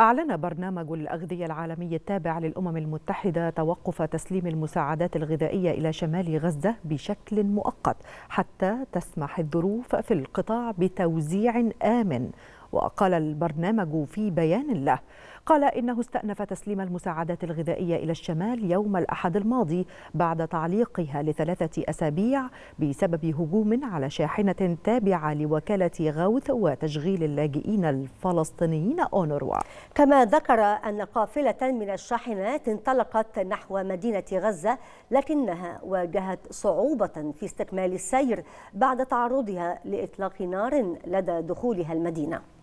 أعلن برنامج الأغذية العالمي التابع للأمم المتحدة توقف تسليم المساعدات الغذائية إلى شمال غزة بشكل مؤقت حتى تسمح الظروف في القطاع بتوزيع آمن وقال البرنامج في بيان له قال إنه استأنف تسليم المساعدات الغذائية إلى الشمال يوم الأحد الماضي بعد تعليقها لثلاثة أسابيع بسبب هجوم على شاحنة تابعة لوكالة غوث وتشغيل اللاجئين الفلسطينيين أونروا كما ذكر أن قافلة من الشاحنات انطلقت نحو مدينة غزة لكنها واجهت صعوبة في استكمال السير بعد تعرضها لإطلاق نار لدى دخولها المدينة